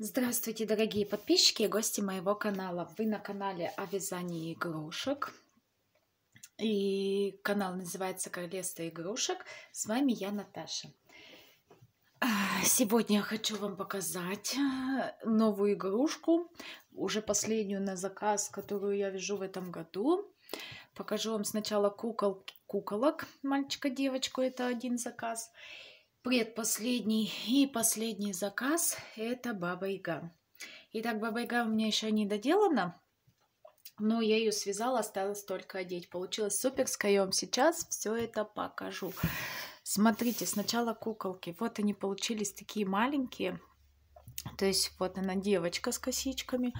Здравствуйте, дорогие подписчики и гости моего канала. Вы на канале о вязании игрушек. И канал называется «Королевство игрушек». С вами я, Наташа. Сегодня я хочу вам показать э, новую игрушку, уже последнюю на заказ, которую я вяжу в этом году. Покажу вам сначала кукол, куколок, мальчика-девочку, это один заказ. Предпоследний и последний заказ – это Баба Яга. Итак, Баба Яга у меня еще не доделана, но я ее связала, осталось только одеть. Получилось супер я сейчас все это покажу. Смотрите, сначала куколки. Вот они получились такие маленькие. То есть вот она девочка с косичками,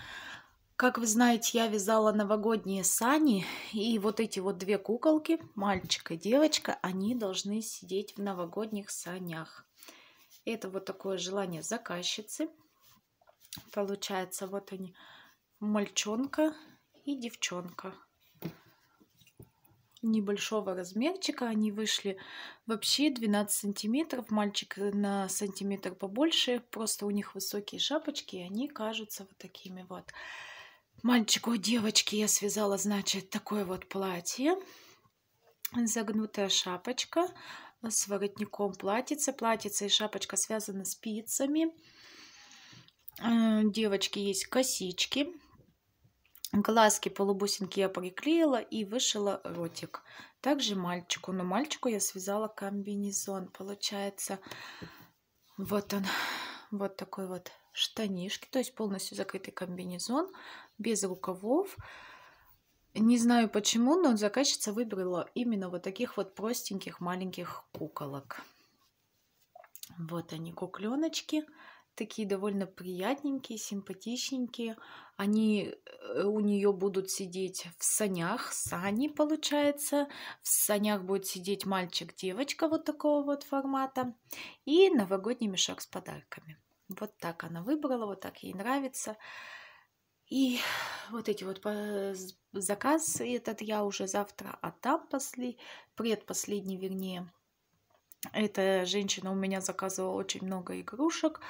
как вы знаете, я вязала новогодние сани, и вот эти вот две куколки, мальчик и девочка, они должны сидеть в новогодних санях. Это вот такое желание заказчицы. Получается, вот они, мальчонка и девчонка. Небольшого размерчика они вышли вообще 12 сантиметров. Мальчик на сантиметр побольше, просто у них высокие шапочки, и они кажутся вот такими вот мальчику и девочке я связала, значит, такое вот платье. Загнутая шапочка с воротником платьица. Платьица и шапочка связаны спицами. Э, девочки есть косички. Глазки полубусинки я приклеила и вышила ротик. Также мальчику. Но мальчику я связала комбинезон. Получается, вот он, вот такой вот штанишки, то есть полностью закрытый комбинезон, без рукавов. Не знаю почему, но заказчица выбрала именно вот таких вот простеньких маленьких куколок. Вот они, кукленочки. Такие довольно приятненькие, симпатичненькие. Они э, у нее будут сидеть в санях, сани получается. В санях будет сидеть мальчик-девочка вот такого вот формата. И новогодний мешок с подарками. Вот так она выбрала, вот так ей нравится. И вот эти вот заказ этот я уже завтра отдам, после, предпоследний, вернее. Эта женщина у меня заказывала очень много игрушек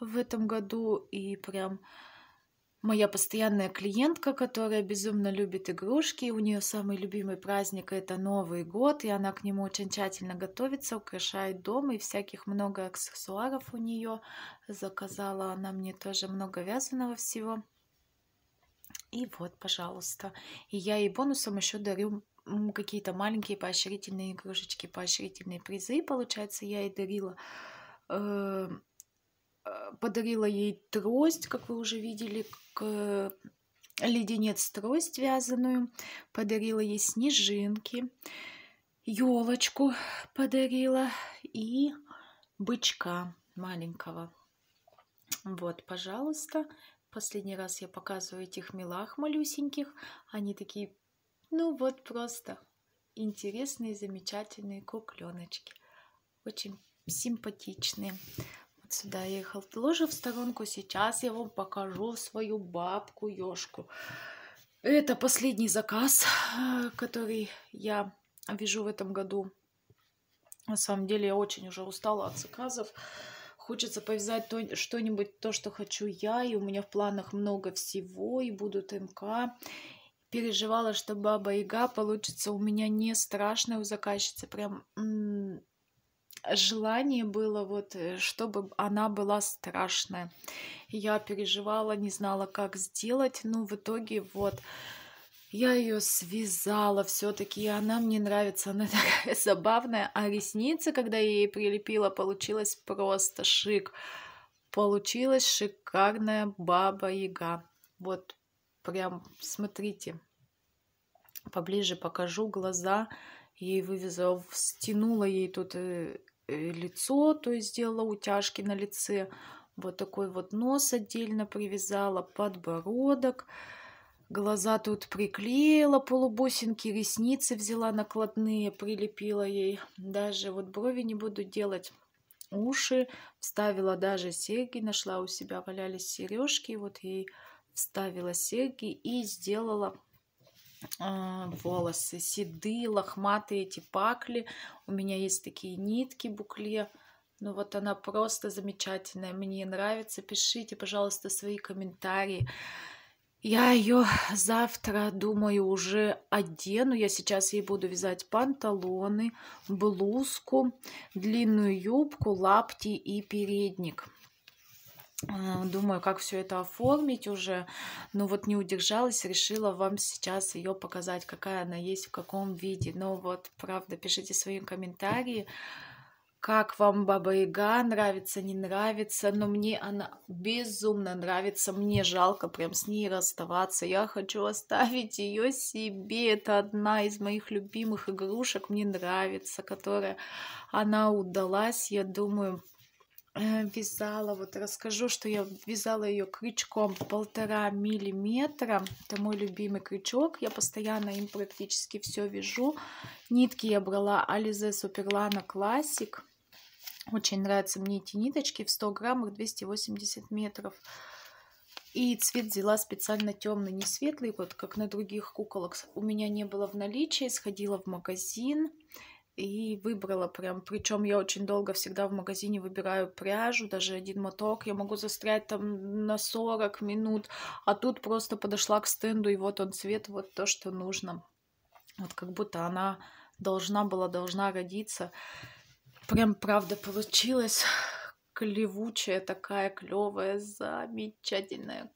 в этом году, и прям Моя постоянная клиентка, которая безумно любит игрушки, у нее самый любимый праздник это Новый год, и она к нему очень тщательно готовится, украшает дом, и всяких много аксессуаров у нее. Заказала она мне тоже много вязаного всего. И вот, пожалуйста. И я ей бонусом еще дарю какие-то маленькие поощрительные игрушечки, поощрительные призы, получается, я и дарила. Э, Э, подарила ей трость, как вы уже видели, к э, леденец трость вязаную, подарила ей снежинки, елочку подарила и бычка маленького. Вот, пожалуйста. Последний раз я показываю этих милах малюсеньких. Они такие, ну вот просто интересные, замечательные кукленочки. Очень симпатичные сюда ехал. Ложи в сторонку, сейчас я вам покажу свою бабку ёшку. Это последний заказ, э, который я вижу в этом году. На самом деле я очень уже устала от заказов. Хочется повязать что-нибудь, то, что хочу я, и у меня в планах много всего, и будут МК переживала, что Баба Яга получится у меня не страшная у заказчицы, прям желание было вот, э, чтобы она была страшная. Я переживала, не знала, как сделать. Ну, в итоге вот я ее связала все-таки, и она мне нравится, она такая забавная. А ресницы, когда я ей прилепила, получилось просто шик. Получилась шикарная баба-яга. Вот прям смотрите, поближе покажу глаза ей вывязала, стянула ей тут э, э, лицо, то есть сделала утяжки на лице, вот такой вот нос отдельно привязала, подбородок, глаза тут приклеила, полубусинки, ресницы взяла накладные, прилепила ей, даже вот брови не буду делать, уши, вставила даже серьги, нашла у себя, валялись сережки, вот ей вставила серьги и сделала а, волосы седые, лохматые эти пакли. У меня есть такие нитки букле. Ну вот она просто замечательная, мне нравится. Пишите, пожалуйста, свои комментарии. Я ее завтра, думаю, уже одену. Я сейчас ей буду вязать панталоны, блузку, длинную юбку, лапти и передник. А, думаю, как все это оформить уже. Но вот не удержалась, решила вам сейчас ее показать, какая она есть, в каком виде. Но вот, правда, пишите свои комментарии, как вам Баба Яга, нравится, не нравится. Но мне она безумно нравится. Мне жалко прям с ней расставаться. Я хочу оставить ее себе. Это одна из моих любимых игрушек. Мне нравится, которая она удалась, я думаю Э, вязала, вот расскажу, что я вязала ее крючком полтора миллиметра. Это мой любимый крючок. Я постоянно им практически все вяжу. Нитки я брала Ализе Суперлана Классик. Очень нравятся мне эти ниточки. В 100 граммах 280 метров. И цвет взяла специально темный, не светлый, вот как на других куколок. У меня не было в наличии. Сходила в магазин и выбрала прям. Причем я очень долго всегда в магазине выбираю пряжу, даже один моток. Я могу застрять там на 40 минут, а тут просто подошла к стенду, и вот он цвет, вот то, что нужно. Вот как будто она должна была, должна родиться. Прям правда получилась клевучая такая, клевая, замечательная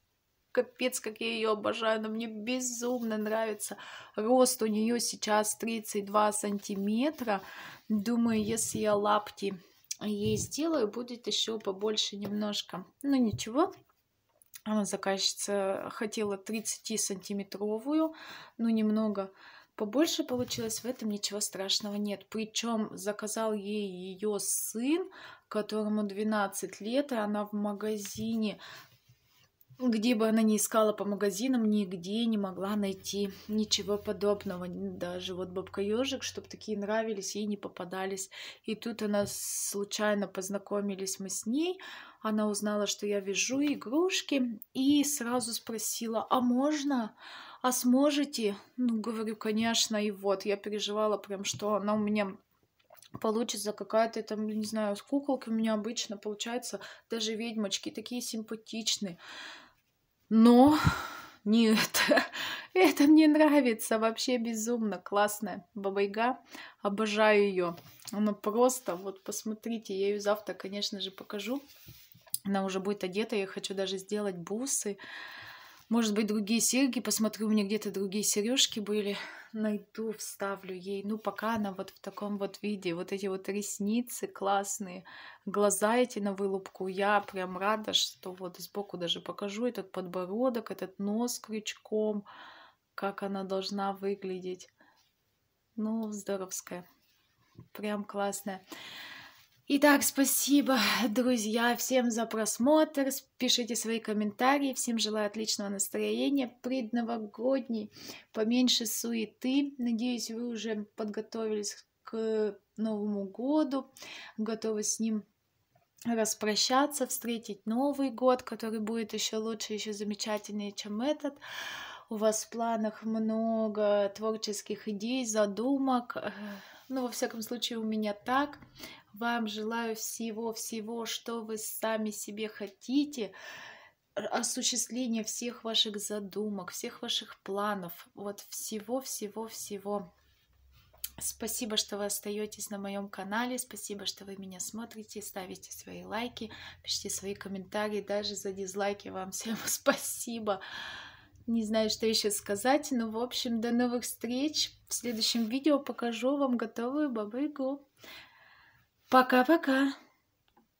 капец, как я ее обожаю, она мне безумно нравится. Рост у нее сейчас 32 сантиметра. Думаю, если я лапки ей сделаю, будет еще побольше немножко. Ну ничего, она заказчица хотела 30 сантиметровую, ну немного побольше получилось, в этом ничего страшного нет. Причем заказал ей ее сын, которому 12 лет, и она в магазине где бы она ни искала по магазинам, нигде не могла найти ничего подобного. Даже вот бабка ежик, чтобы такие нравились, ей не попадались. И тут она случайно познакомились мы с ней. Она узнала, что я вяжу игрушки, и сразу спросила, а можно? А сможете? Ну, говорю, конечно, и вот. Я переживала прям, что она у меня получится какая-то там, не знаю, с куколки у меня обычно получается даже ведьмочки такие симпатичные. Но нет, это мне нравится, вообще безумно классная бабайга, обожаю ее. Она просто, вот посмотрите, я ее завтра, конечно же, покажу. Она уже будет одета, я хочу даже сделать бусы. Может быть, другие серьги, посмотрю, у меня где-то другие сережки были. Найду, вставлю ей. Ну, пока она вот в таком вот виде. Вот эти вот ресницы классные, глаза эти на вылупку. Я прям рада, что вот сбоку даже покажу этот подбородок, этот нос крючком, как она должна выглядеть. Ну, здоровская. Прям классная. Итак, спасибо, друзья, всем за просмотр. Пишите свои комментарии. Всем желаю отличного настроения, предновогодней, поменьше суеты. Надеюсь, вы уже подготовились к Новому году, готовы с ним распрощаться, встретить Новый год, который будет еще лучше, еще замечательнее, чем этот. У вас в планах много творческих идей, задумок. Ну, во всяком случае, у меня так. Вам желаю всего-всего, что вы сами себе хотите осуществления всех ваших задумок, всех ваших планов, вот всего-всего-всего. Спасибо, что вы остаетесь на моем канале, спасибо, что вы меня смотрите, ставите свои лайки, пишите свои комментарии, даже за дизлайки вам всем спасибо. Не знаю, что еще сказать, но, в общем, до новых встреч. В следующем видео покажу вам готовую бабайгу. Пока-пока!